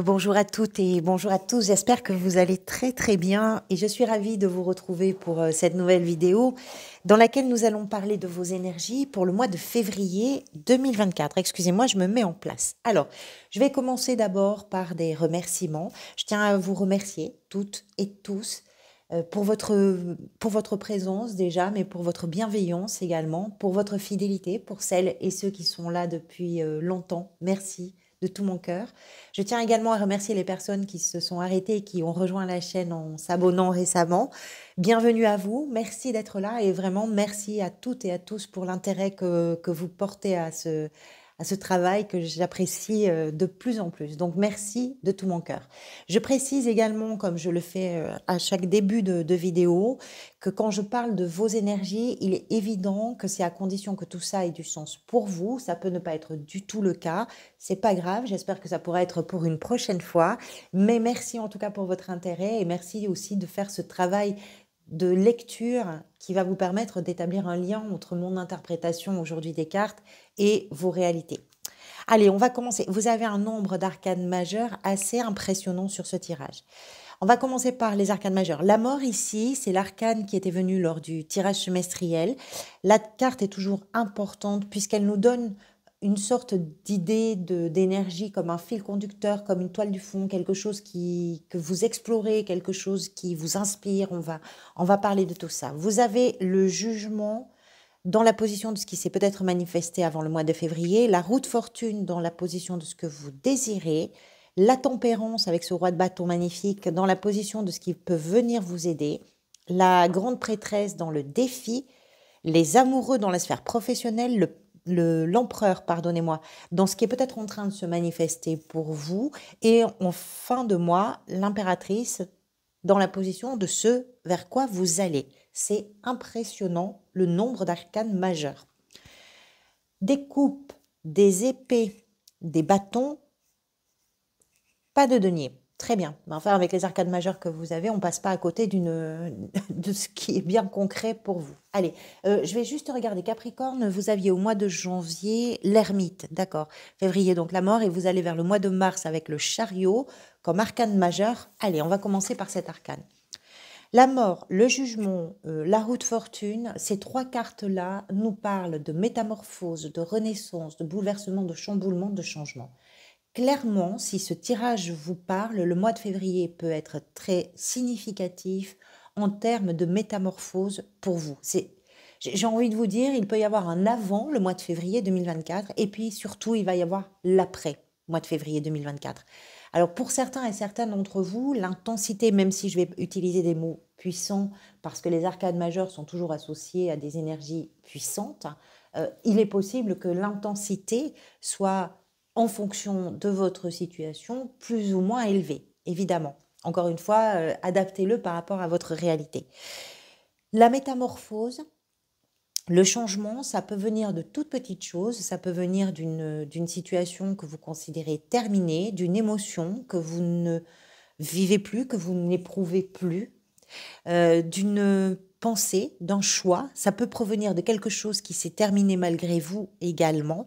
bonjour à toutes et bonjour à tous. J'espère que vous allez très très bien et je suis ravie de vous retrouver pour euh, cette nouvelle vidéo dans laquelle nous allons parler de vos énergies pour le mois de février 2024. Excusez-moi, je me mets en place. Alors, je vais commencer d'abord par des remerciements. Je tiens à vous remercier toutes et tous euh, pour votre, pour votre présence déjà, mais pour votre bienveillance également, pour votre fidélité, pour celles et ceux qui sont là depuis euh, longtemps. Merci de tout mon cœur. Je tiens également à remercier les personnes qui se sont arrêtées et qui ont rejoint la chaîne en s'abonnant récemment. Bienvenue à vous, merci d'être là et vraiment merci à toutes et à tous pour l'intérêt que, que vous portez à ce, à ce travail que j'apprécie euh, de plus en plus. Donc merci de tout mon cœur. Je précise également, comme je le fais euh, à chaque début de, vidéo, que quand je parle de vos énergies, il est évident que c'est à condition que tout ça ait du sens pour vous. Ça peut ne pas être du tout le cas. C'est pas grave. J'espère que ça pourra être pour une prochaine fois. Mais merci en tout cas pour votre intérêt et merci aussi de faire ce travail de lecture qui va vous permettre d'établir un lien entre mon interprétation aujourd'hui des cartes et vos réalités. Allez, on va commencer. Vous avez un nombre d'arcanes majeurs assez impressionnant sur ce tirage. On va commencer par les arcanes majeurs. La mort ici, c'est l'arcane qui était venue lors du tirage semestriel. La carte est toujours importante puisqu'elle nous donne une sorte d'idée d'énergie comme un fil conducteur, comme une toile du fond, quelque chose qui, que vous explorez, quelque chose qui vous inspire. On va, on va parler de tout ça. Vous avez le jugement dans la position de ce qui s'est peut-être manifesté avant le mois de février, la route fortune dans la position de ce que vous désirez, la tempérance avec ce roi de bâton magnifique dans la position de ce qui peut venir vous aider, la grande prêtresse dans le défi, les amoureux dans la sphère professionnelle, le l'empereur, pardonnez-moi, dans ce qui est peut-être en train de se manifester pour vous, et en fin de mois, l'impératrice dans la position de ce vers quoi vous allez. C'est impressionnant le nombre d'arcanes majeurs. Des coupes, des épées, des bâtons, pas de deniers. Très bien. Enfin, avec les arcades majeures que vous avez, on passe pas à côté d'une de ce qui est bien concret pour vous. Allez, euh, je vais juste regarder Capricorne. Vous aviez au mois de janvier l'ermite, d'accord. Février donc la mort et vous allez vers le mois de mars avec le chariot comme arcane majeur. Allez, on va commencer par cette arcane. La mort, le jugement, euh, la route fortune, ces trois cartes-là nous parlent de métamorphose, de renaissance, de bouleversement, de chamboulement, de changement clairement, si ce tirage vous parle, le mois de février peut être très significatif en termes de métamorphose pour vous. C'est j'ai envie de vous dire, il peut y avoir un avant le mois de février 2024 et puis surtout, il va y avoir l'après mois de février 2024. Alors pour certains et certaines d'entre vous, l'intensité, même si je vais utiliser des mots puissants parce que les arcades majeures sont toujours associées à des énergies puissantes, euh, il est possible que l'intensité soit en fonction de votre situation plus ou moins élevé, évidemment. Encore une fois, euh, adaptez-le par rapport à votre réalité. La métamorphose, le changement, ça peut venir de toutes petites choses, ça peut venir d'une situation que vous considérez terminée, d'une émotion que vous ne vivez plus, que vous n'éprouvez plus, euh, d'une pensée, d'un choix, ça peut provenir de quelque chose qui s'est terminé malgré vous également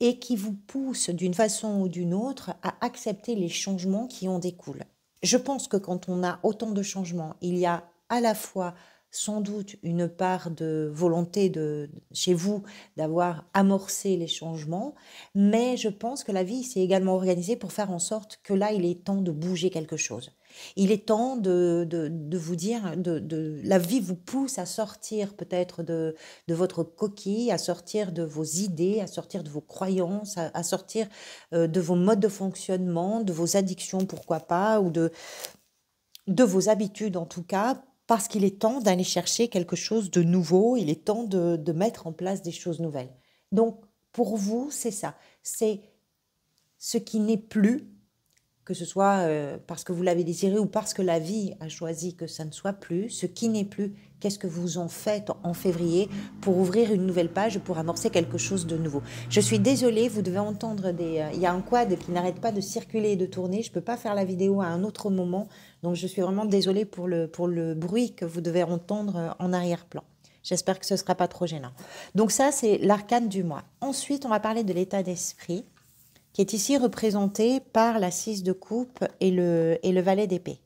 et qui vous pousse d'une façon ou d'une autre à accepter les changements qui en découlent. Je pense que quand on a autant de changements, il y a à la fois sans doute une part de volonté de, chez vous d'avoir amorcé les changements, mais je pense que la vie s'est également organisée pour faire en sorte que là, il est temps de bouger quelque chose. Il est temps de, vous dire, de, la vie vous pousse à sortir peut-être de, votre coquille, à sortir de vos idées, à sortir de vos croyances, à, sortir euh, de vos modes de fonctionnement, de vos addictions, pourquoi pas, ou de, de vos habitudes en tout cas, parce qu'il est temps d'aller chercher quelque chose de nouveau, il est temps de mettre en place des choses nouvelles. Donc, pour vous, c'est ça, c'est ce qui n'est plus que ce soit euh, parce que vous l'avez désiré ou parce que la vie a choisi que ça ne soit plus, ce qui n'est plus, qu'est-ce que vous en faites en février pour ouvrir une nouvelle page, pour amorcer quelque chose de nouveau. Je suis désolée, vous devez entendre des... Euh, il y a un quad qui n'arrête pas de circuler et de tourner, je ne peux pas faire la vidéo à un autre moment, donc je suis vraiment désolée pour le, pour le bruit que vous devez entendre euh, en arrière-plan. J'espère que ce ne sera pas trop gênant. Donc ça, c'est l'arcane du mois. Ensuite, on va parler de l'état d'esprit qui est ici représenté par l'assise de coupe et le, et le valet d'épée.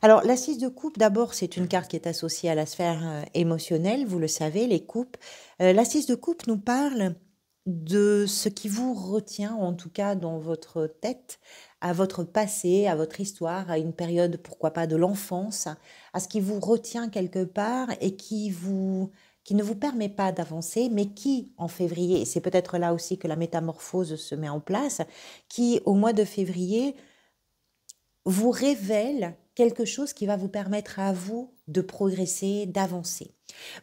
Alors, l'assise de coupe, d'abord, c'est une carte qui est associée à la sphère euh, émotionnelle, vous le savez, les coupes. Euh, l'assise de coupe nous parle de ce qui vous retient, en tout cas dans votre tête, à votre passé, à votre histoire, à une période, pourquoi pas, de l'enfance, à ce qui vous retient quelque part et qui vous qui ne vous permet pas d'avancer, mais qui, en février, et c'est peut-être là aussi que la métamorphose se met en place, qui, au mois de février, vous révèle quelque chose qui va vous permettre à vous de progresser, d'avancer.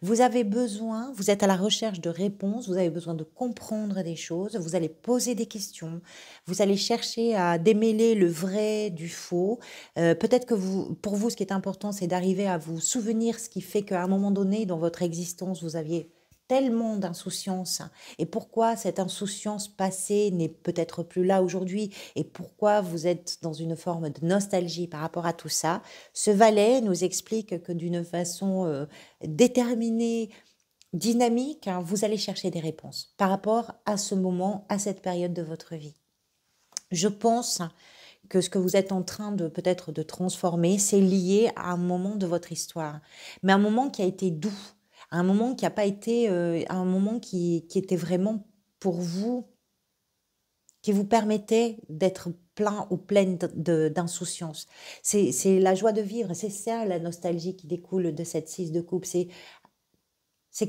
Vous avez besoin, vous êtes à la recherche de réponses, vous avez besoin de comprendre des choses, vous allez poser des questions, vous allez chercher à démêler le vrai du faux. Euh, peut-être que vous, pour vous, ce qui est important, c'est d'arriver à vous souvenir ce qui fait qu'à un moment donné, dans votre existence, vous aviez tellement d'insouciance et pourquoi cette insouciance passée n'est peut-être plus là aujourd'hui et pourquoi vous êtes dans une forme de nostalgie par rapport à tout ça. Ce valet nous explique que d'une façon euh, déterminée, dynamique, hein, vous allez chercher des réponses par rapport à ce moment, à cette période de votre vie. Je pense que ce que vous êtes en train de peut-être de transformer, c'est lié à un moment de votre histoire, mais un moment qui a été doux, un moment qui n'a pas été, euh, un moment qui, était vraiment pour vous, qui vous permettait d'être plein ou pleine d'insouciance. C'est la joie de vivre, c'est ça la nostalgie qui découle de cette six de coupe. c'est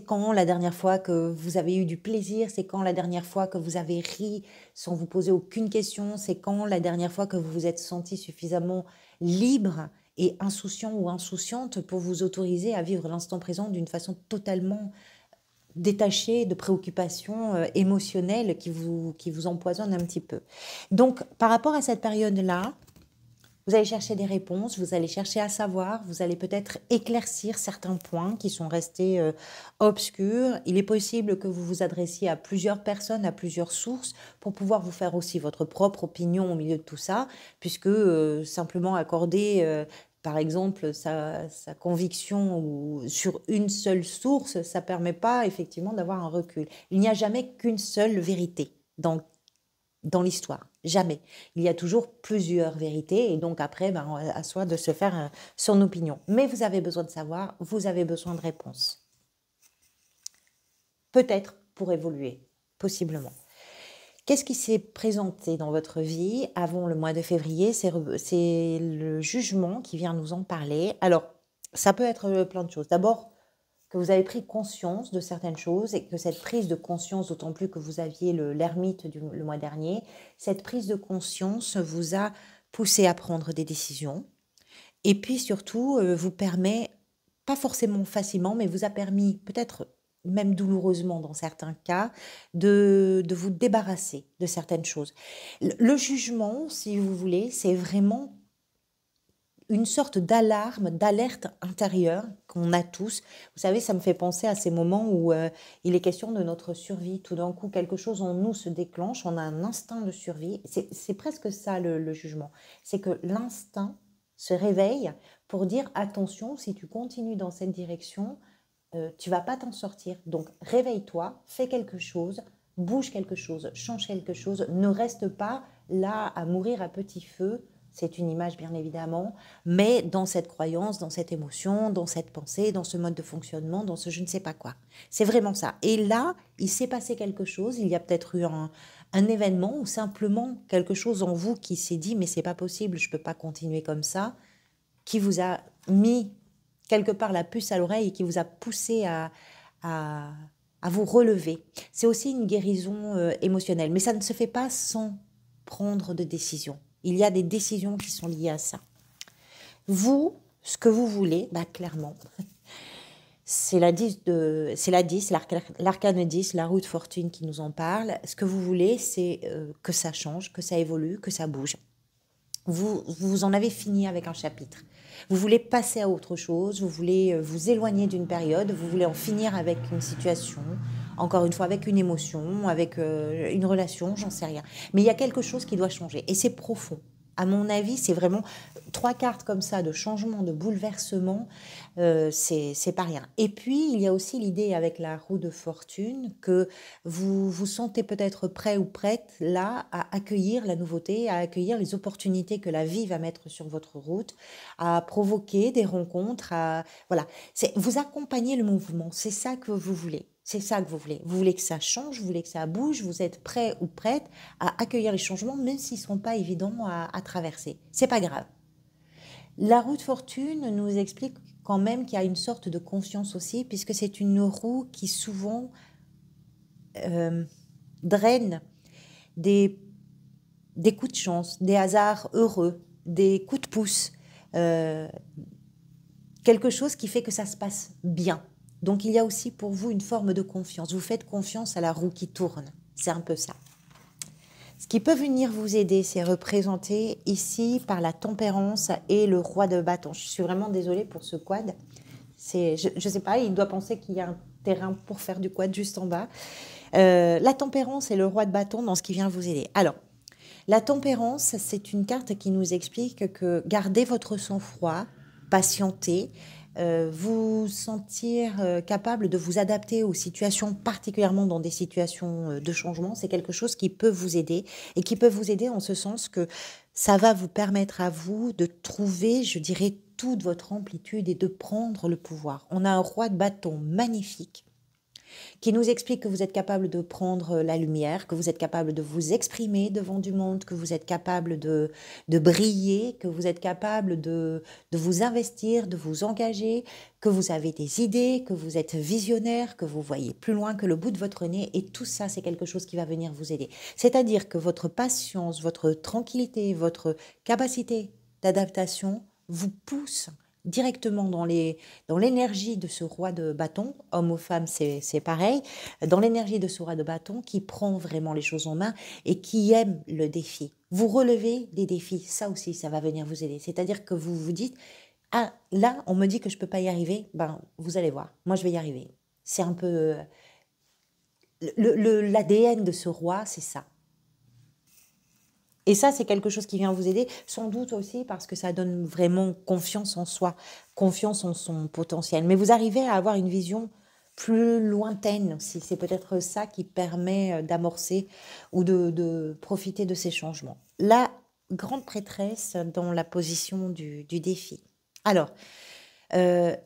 quand la dernière fois que vous avez eu du plaisir, c'est quand la dernière fois que vous avez ri sans vous poser aucune question, c'est quand la dernière fois que vous vous êtes senti suffisamment libre insouciant ou insouciante pour vous autoriser à vivre l'instant présent d'une façon totalement détachée de préoccupations euh, émotionnelles qui vous, qui vous empoisonnent un petit peu. Donc, par rapport à cette période-là, vous allez chercher des réponses, vous allez chercher à savoir, vous allez peut-être éclaircir certains points qui sont restés euh, obscurs. Il est possible que vous vous adressiez à plusieurs personnes, à plusieurs sources, pour pouvoir vous faire aussi votre propre opinion au milieu de tout ça, puisque euh, simplement accorder par exemple, sa, conviction sur une seule source, ça ne permet pas effectivement d'avoir un recul. Il n'y a jamais qu'une seule vérité dans, dans l'histoire. Jamais. Il y a toujours plusieurs vérités et donc après, ben, à soi de se faire euh, son opinion. Mais vous avez besoin de savoir, vous avez besoin de réponses. Peut-être pour évoluer, possiblement. Qu'est-ce qui s'est présenté dans votre vie avant le mois de février C'est le jugement qui vient nous en parler. Alors, ça peut être euh, plein de choses. D'abord, que vous avez pris conscience de certaines choses et que cette prise de conscience, d'autant plus que vous aviez l'ermite le, mois dernier, cette prise de conscience vous a poussé à prendre des décisions et puis surtout euh, vous permet, pas forcément facilement, mais vous a permis peut-être même douloureusement dans certains cas, de, de vous débarrasser de certaines choses. Le, jugement, si vous voulez, c'est vraiment une sorte d'alarme, d'alerte intérieure qu'on a tous. Vous savez, ça me fait penser à ces moments où euh, il est question de notre survie. Tout d'un coup, quelque chose en nous se déclenche, on a un instinct de survie. C'est presque ça le jugement. C'est que l'instinct se réveille pour dire attention, si tu continues dans cette direction, tu euh, tu vas pas t'en sortir. Donc réveille-toi, fais quelque chose, bouge quelque chose, change quelque chose, ne reste pas là à mourir à petit feu. C'est une image bien évidemment, mais dans cette croyance, dans cette émotion, dans cette pensée, dans ce mode de fonctionnement, dans ce je ne sais pas quoi. C'est vraiment ça. Et là, il s'est passé quelque chose, il y a peut-être eu un, un événement ou simplement quelque chose en vous qui s'est dit mais c'est pas possible, je ne peux pas continuer comme ça, qui vous a mis quelque part la puce à l'oreille qui vous a poussé à, à, vous relever. C'est aussi une guérison euh, émotionnelle, mais ça ne se fait pas sans prendre de décision. Il y a des décisions qui sont liées à ça. Vous, ce que vous voulez, bah, clairement, c'est la 10, c'est la 10, l'arcane 10, la roue de fortune qui nous en parle. Ce que vous voulez, c'est euh, que ça change, que ça évolue, que ça bouge. Vous, vous en avez fini avec un chapitre vous voulez passer à autre chose, vous voulez euh, vous éloigner d'une période, vous voulez en finir avec une situation, encore une fois avec une émotion, avec euh, une relation, j'en sais rien. Mais il y a quelque chose qui doit changer et c'est profond à mon avis, c'est vraiment trois cartes comme ça de changement, de bouleversement, euh, c'est pas rien. Et puis, il y a aussi l'idée avec la roue de fortune que vous vous sentez peut-être prêt ou prête là à accueillir la nouveauté, à accueillir les opportunités que la vie va mettre sur votre route, à provoquer des rencontres, à voilà, vous accompagner le mouvement, c'est ça que vous voulez. C'est ça que vous voulez. Vous voulez que ça change, vous voulez que ça bouge, vous êtes prêt ou prête à accueillir les changements, même s'ils ne sont pas évidents à, traverser. traverser. C'est pas grave. La roue de fortune nous explique quand même qu'il y a une sorte de confiance aussi, puisque c'est une roue qui souvent euh, draine des, des coups de chance, des hasards heureux, des coups de pouce, euh, quelque chose qui fait que ça se passe bien. Donc il y a aussi pour vous une forme de confiance. Vous faites confiance à la roue qui tourne. C'est un peu ça. Ce qui peut venir vous aider, c'est représenté ici par la tempérance et le roi de bâton. Je suis vraiment désolée pour ce quad. C'est, je ne sais pas, il doit penser qu'il y a un terrain pour faire du quad juste en bas. Euh, la tempérance et le roi de bâton dans ce qui vient vous aider. Alors, la tempérance, c'est une carte qui nous explique que gardez votre sang-froid, patientez euh, vous sentir euh, capable de vous adapter aux situations, particulièrement dans des situations euh, de changement, c'est quelque chose qui peut vous aider et qui peut vous aider en ce sens que ça va vous permettre à vous de trouver, je dirais, toute votre amplitude et de prendre le pouvoir. On a un roi de bâton magnifique qui nous explique que vous êtes capable de prendre la lumière, que vous êtes capable de vous exprimer devant du monde, que vous êtes capable de, briller, que vous êtes capable de, de vous investir, de vous engager, que vous avez des idées, que vous êtes visionnaire, que vous voyez plus loin que le bout de votre nez, et tout ça, c'est quelque chose qui va venir vous aider. C'est-à-dire que votre patience, votre tranquillité, votre capacité d'adaptation vous pousse directement dans les dans l'énergie de ce roi de bâton, homme ou femme, c'est pareil, dans l'énergie de ce roi de bâton qui prend vraiment les choses en main et qui aime le défi. Vous relevez les défis, ça aussi, ça va venir vous aider. C'est-à-dire que vous vous dites, ah là, on me dit que je peux pas y arriver, ben vous allez voir, moi je vais y arriver. C'est un peu euh, l'ADN de ce roi, c'est ça. Et ça, c'est quelque chose qui vient vous aider, sans doute aussi parce que ça donne vraiment confiance en soi, confiance en son potentiel. Mais vous arrivez à avoir une vision plus lointaine aussi. C'est peut-être ça qui permet euh, d'amorcer ou de, profiter de ces changements. La grande prêtresse dans la position du, défi. Alors, euh,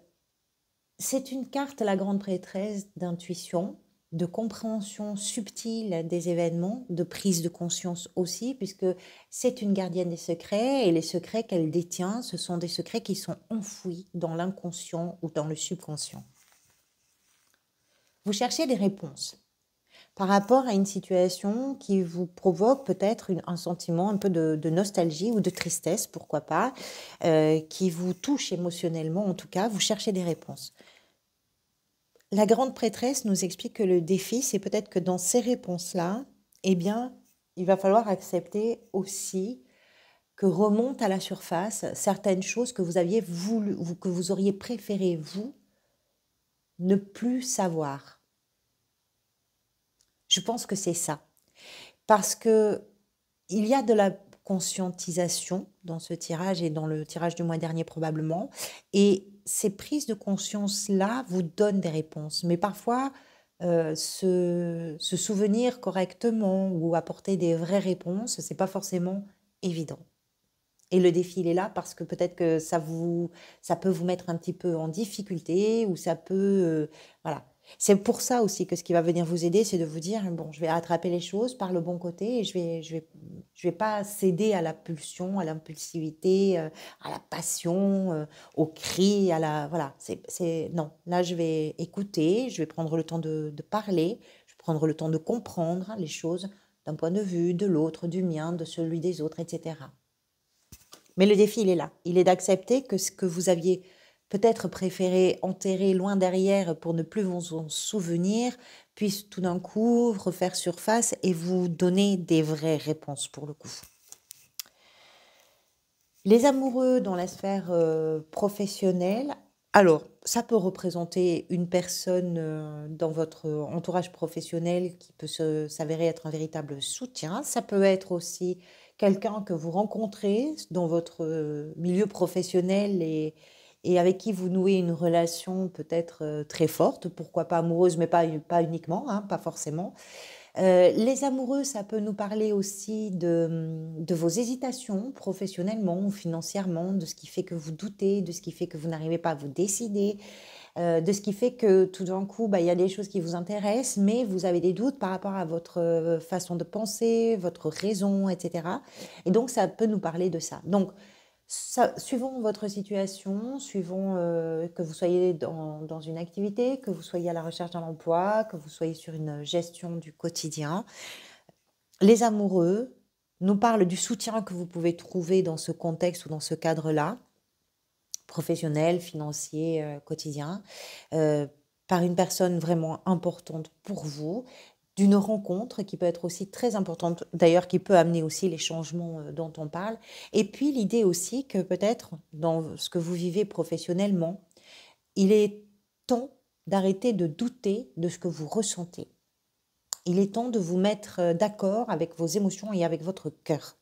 c'est une carte, la grande prêtresse d'intuition, de compréhension subtile des événements, de prise de conscience aussi, puisque c'est une gardienne des secrets et les secrets qu'elle détient, ce sont des secrets qui sont enfouis dans l'inconscient ou dans le subconscient. Vous cherchez des réponses par rapport à une situation qui vous provoque peut-être un sentiment un peu de, nostalgie ou de tristesse, pourquoi pas, euh, qui vous touche émotionnellement en tout cas, vous cherchez des réponses la grande prêtresse nous explique que le défi, c'est peut-être que dans ces réponses-là, eh bien, il va falloir accepter aussi que remontent à la surface certaines choses que vous aviez voulu, que vous auriez préféré, vous, ne plus savoir. Je pense que c'est ça. Parce que il y a de la conscientisation dans ce tirage et dans le tirage du mois dernier probablement. Et ces prises de conscience-là vous donnent des réponses. Mais parfois, euh, se, souvenir correctement ou apporter des vraies réponses, ce n'est pas forcément évident. Et le défi, il est là parce que peut-être que ça, vous, ça peut vous mettre un petit peu en difficulté ou ça peut... Euh, voilà. C'est pour ça aussi que ce qui va venir vous aider, c'est de vous dire bon, je vais attraper les choses par le bon côté et je vais, vais, pas céder à la pulsion, à l'impulsivité, euh, à la passion, euh, au cri, à la voilà. C'est non. Là, je vais écouter, je vais prendre le temps de, de parler, je vais prendre le temps de comprendre les choses d'un point de vue de l'autre, du mien, de celui des autres, etc. Mais le défi, il est là. Il est d'accepter que ce que vous aviez peut-être préféré enterrer loin derrière pour ne plus vous en souvenir, puisse tout d'un coup refaire surface et vous donner des vraies réponses pour le coup. Les amoureux dans la sphère euh, professionnelle, alors ça peut représenter une personne euh, dans votre entourage professionnel qui peut s'avérer être un véritable soutien, ça peut être aussi quelqu'un que vous rencontrez dans votre euh, milieu professionnel et et avec qui vous nouez une relation peut-être euh, très forte, pourquoi pas amoureuse, mais pas, pas uniquement, hein, pas forcément. Euh, les amoureux, ça peut nous parler aussi de, vos hésitations professionnellement ou financièrement, de ce qui fait que vous doutez, de ce qui fait que vous n'arrivez pas à vous décider, euh, de ce qui fait que tout d'un coup, bah, il y a des choses qui vous intéressent, mais vous avez des doutes par rapport à votre façon de penser, votre raison, etc. Et donc, ça peut nous parler de ça. Donc, Suivons votre situation, suivons euh, que vous soyez dans, une activité, que vous soyez à la recherche d'un emploi, que vous soyez sur une gestion du quotidien, les amoureux nous parlent du soutien que vous pouvez trouver dans ce contexte ou dans ce cadre-là, professionnel, financier, euh, quotidien. Euh, par une personne vraiment importante pour vous d'une rencontre qui peut être aussi très importante, d'ailleurs qui peut amener aussi les changements euh, dont on parle. Et puis l'idée aussi que peut-être dans ce que vous vivez professionnellement, il est temps d'arrêter de douter de ce que vous ressentez. Il est temps de vous mettre euh, d'accord avec vos émotions et avec votre cœur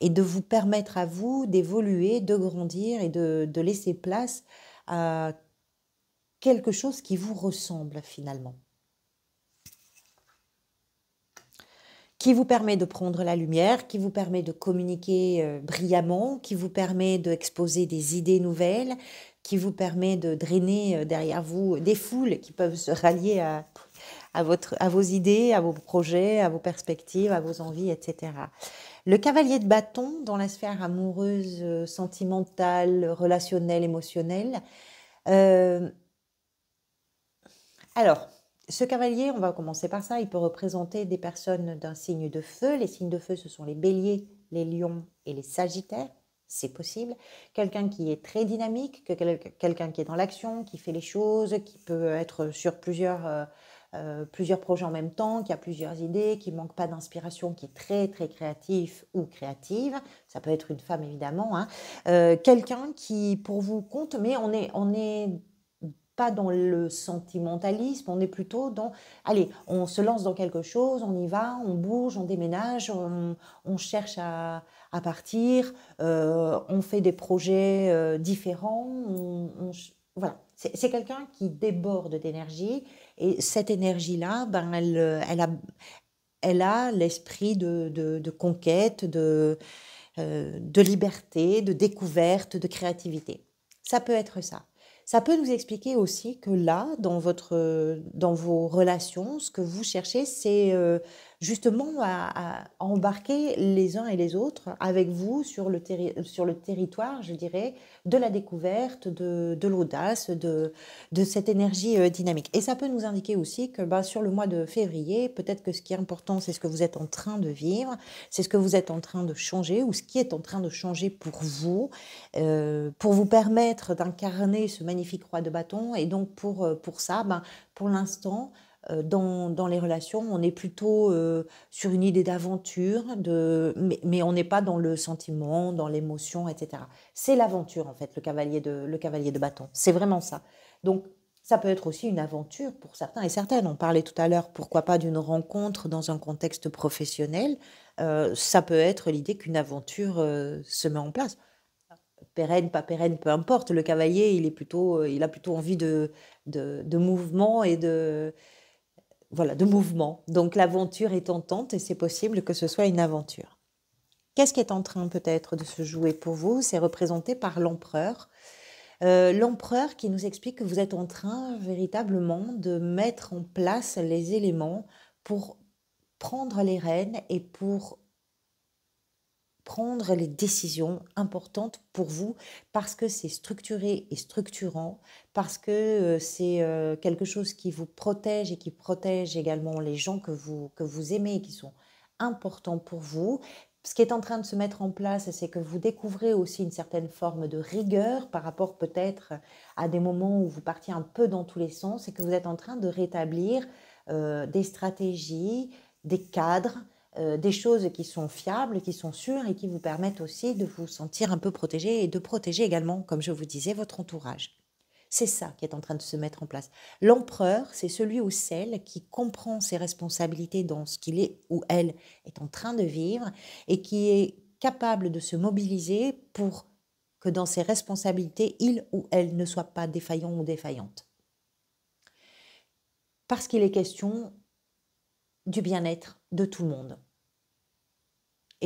et de vous permettre à vous d'évoluer, de grandir et de, de laisser place à quelque chose qui vous ressemble finalement. qui vous permet de prendre la lumière, qui vous permet de communiquer euh, brillamment, qui vous permet d'exposer des idées nouvelles, qui vous permet de drainer euh, derrière vous des foules qui peuvent se rallier à, votre, à vos idées, à vos projets, à vos perspectives, à vos envies, etc. Le cavalier de bâton dans la sphère amoureuse, euh, sentimentale, relationnelle, émotionnelle. alors, ce cavalier, on va commencer par ça, il peut représenter des personnes d'un signe de feu. Les signes de feu, ce sont les béliers, les lions et les sagittaires. C'est possible. Quelqu'un qui est très dynamique, quelqu'un qui est dans l'action, qui fait les choses, qui peut être sur plusieurs, euh, euh, plusieurs projets en même temps, qui a plusieurs idées, qui ne manque pas d'inspiration, qui est très très créatif ou créative. Ça peut être une femme évidemment. Hein. Euh, quelqu'un qui pour vous compte, mais on est, on est pas dans le sentimentalisme, on est plutôt dans, allez, on se lance dans quelque chose, on y va, on bouge, on déménage, on, cherche à, à partir, euh, on fait des projets euh, différents, voilà. C'est quelqu'un qui déborde d'énergie et cette énergie-là, ben, elle, elle a, elle a l'esprit de, de, conquête, de, euh, de liberté, de découverte, de créativité. Ça peut être ça. Ça peut nous expliquer aussi que là, dans, votre, euh, dans vos relations, ce que vous cherchez, c'est euh, justement à, embarquer les uns et les autres avec vous sur le, territoire, je dirais, de la découverte, de, l'audace, de, cette énergie euh, dynamique. Et ça peut nous indiquer aussi que bah, sur le mois de février, peut-être que ce qui est important, c'est ce que vous êtes en train de vivre, c'est ce que vous êtes en train de changer ou ce qui est en train de changer pour vous, euh, pour vous permettre d'incarner ce magnifique roi de bâton. Et donc pour, euh, ça, bah, pour l'instant, euh, dans, les relations, on est plutôt euh, sur une idée d'aventure, de, mais, on n'est pas dans le sentiment, dans l'émotion, etc. C'est l'aventure, en fait, le cavalier de, le cavalier de bâton. C'est vraiment ça. Donc, ça peut être aussi une aventure pour certains et certaines. On parlait tout à l'heure, pourquoi pas, d'une rencontre dans un contexte professionnel. Euh, ça peut être l'idée qu'une aventure se met en place. Pérenne, pas pérenne, peu importe. Le cavalier, il, est plutôt, il a plutôt envie de, de mouvement et de, voilà, de mouvement. Donc l'aventure est tentante et c'est possible que ce soit une aventure. Qu'est-ce qui est en train peut-être de se jouer pour vous C'est représenté par l'empereur. Euh, l'empereur qui nous explique que vous êtes en train véritablement de mettre en place les éléments pour prendre les rênes et pour prendre les décisions importantes pour vous parce que c'est structuré et structurant, parce que euh, c'est euh, quelque chose qui vous protège et qui protège également les gens que vous, que vous aimez et qui sont importants pour vous, ce qui est en train de se mettre en place, c'est que vous découvrez aussi une certaine forme de rigueur par rapport peut-être à des moments où vous partiez un peu dans tous les sens et que vous êtes en train de rétablir euh, des stratégies, des cadres, euh, des choses qui sont fiables, qui sont sûres et qui vous permettent aussi de vous sentir un peu protégé et de protéger également, comme je vous disais, votre entourage. C'est ça qui est en train de se mettre en place. L'empereur, c'est celui ou celle qui comprend ses responsabilités dans ce qu'il est ou elle est en train de vivre et qui est capable de se mobiliser pour que dans ses responsabilités, il ou elle ne soit pas défaillant ou défaillante. Parce qu'il est question du bien-être de tout le monde.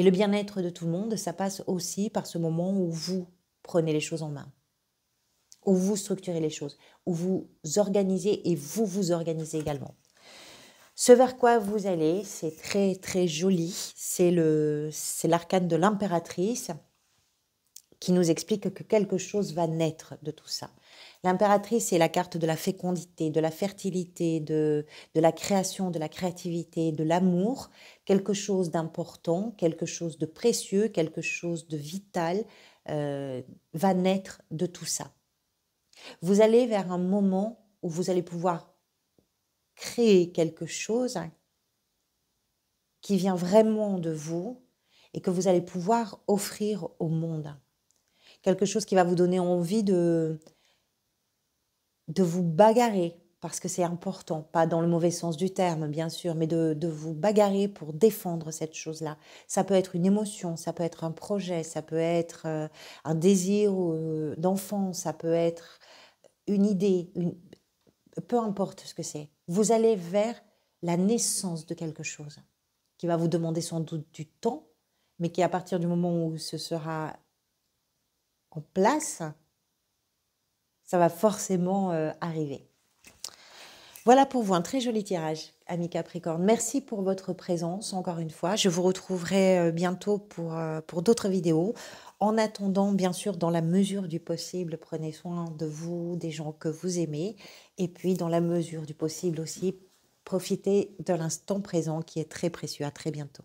Et le bien-être de tout le monde, ça passe aussi par ce moment où vous prenez les choses en main, où vous structurez les choses, où vous organisez et vous vous organisez également. Ce vers quoi vous allez, c'est très très joli, c'est l'arcane de l'impératrice qui nous explique que quelque chose va naître de tout ça. L'impératrice est la carte de la fécondité, de la fertilité, de, de la création, de la créativité, de l'amour, quelque chose d'important, quelque chose de précieux, quelque chose de vital euh, va naître de tout ça. Vous allez vers un moment où vous allez pouvoir créer quelque chose qui vient vraiment de vous et que vous allez pouvoir offrir au monde. Quelque chose qui va vous donner envie de, de vous bagarrer, parce que c'est important, pas dans le mauvais sens du terme, bien sûr, mais de, vous bagarrer pour défendre cette chose-là. Ça peut être une émotion, ça peut être un projet, ça peut être euh, un désir euh, d'enfant, ça peut être une idée, peu importe ce que c'est. Vous allez vers la naissance de quelque chose qui va vous demander sans doute du temps, mais qui à partir du moment où ce sera en place, ça va forcément euh, arriver. Voilà pour vous un très joli tirage, amis Capricorne. Merci pour votre présence encore une fois. Je vous retrouverai euh, bientôt pour, euh, pour d'autres vidéos. En attendant, bien sûr, dans la mesure du possible, prenez soin de vous, des gens que vous aimez. Et puis, dans la mesure du possible aussi, profitez de l'instant présent qui est très précieux. À très bientôt.